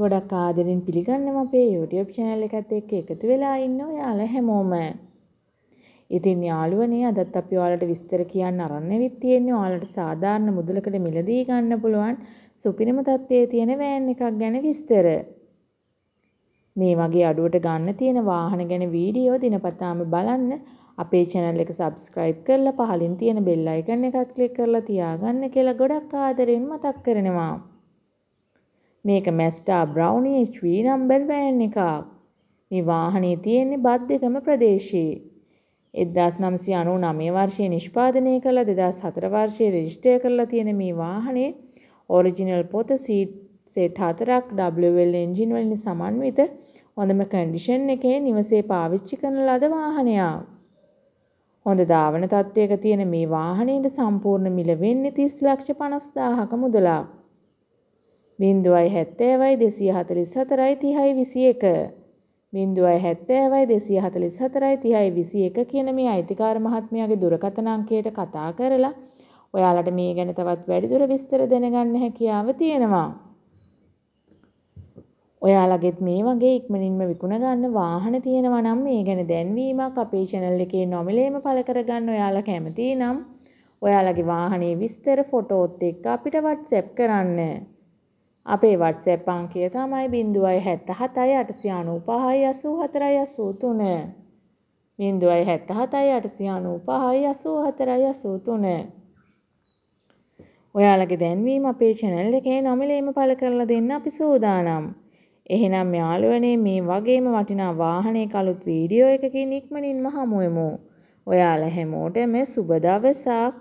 ගොඩක් ආදරෙන් පිළිගන්නවා අපේ YouTube channel එකත් එක්ක එකතු වෙලා ඉන්න ඔයාලා හැමෝම. ඉතින් යාළුවනේ අදත් අපි ඔයාලට විස්තර කියන්න අරන් ඇවිත් තියෙන්නේ ඔයාලට සාධාරණ මුදලකට මිලදී ගන්න පුළුවන් සුපිරිම තත්ත්වයේ තියෙන වෑන් එකක් ගැන විස්තර. මේ වගේ අඩුවට ගන්න තියෙන වාහන ගැන වීඩියෝ දිනපතාම බලන්න අපේ channel එක subscribe කරලා පහලින් තියෙන bell icon එකත් click කරලා තියාගන්න කියලා ගොඩක් ආදරෙන් මතක් කරනවා. මේක මැස්ටා බ්‍රවුන් HV නම්බර් වෑන් එකක්. මේ වාහනේ තියෙන්නේ බද්දකම ප්‍රදේශයේ. 1999 වර්ෂයේ නිෂ්පාදනය කළ 2004 වර්ෂයේ රෙජිස්ටර් කරලා තියෙන මේ වාහනේ ඔරිජිනල් පොත සීට් සෙට් හතරක් WL එන්ජින් වලින් සමන්විත හොඳම කන්ඩිෂන් එකේ නිවසේ පාවිච්චි කරන ලද වාහනයක්. හොඳ ධාවන තත්ත්වයක තියෙන මේ වාහනයට සම්පූර්ණ මිල වෙන්නේ 30 ලක්ෂ 50000ක මුදලක්. බින්දුවයි හැත්තෑවයි දෙසිය හතලිස් හතරයි තිහයි විසි එක. බින්දුවයි හැත්තෑවයි දෙසිය හතලිස් හතරයි තිහයි විසි එක කියන මේ අයිතිකාර මහත්මයාගේ දුරකථනංකයට කතා කරලා ඔයාලට මේ ගැන තවත් වැඩිදුර විස්තර දැනගන්න හැකියාව තියෙනවා. ඔයාලගෙත් මේ වගේ ඉක්මනින්ම විකුණ ගන්න වාහන තියෙනවා නම් මේ ගැන දැන්වීමක් අපේ channel එකේ නොමිලේම පළ කරගන්න ඔයාලා කැමති නම් ඔයාලගේ වාහනේ විස්තර ෆොටෝත් එක්ක අපිට WhatsApp කරන්න. අපේ WhatsApp අංකය තමයි 07768958483 07768958483 ඔයාලගේ දැන්වීම අපේ channel එකේ නොමිලේම පළ කරලා දෙන්න අපි සූදානම්. එහෙනම් යාළුවනේ මේ වගේම වටිනා වාහනයක අලුත් වීඩියෝ එකකින් ඉක්මනින්ම හමුවෙමු. ඔයාලා හැමෝටම සුබ දවසක්.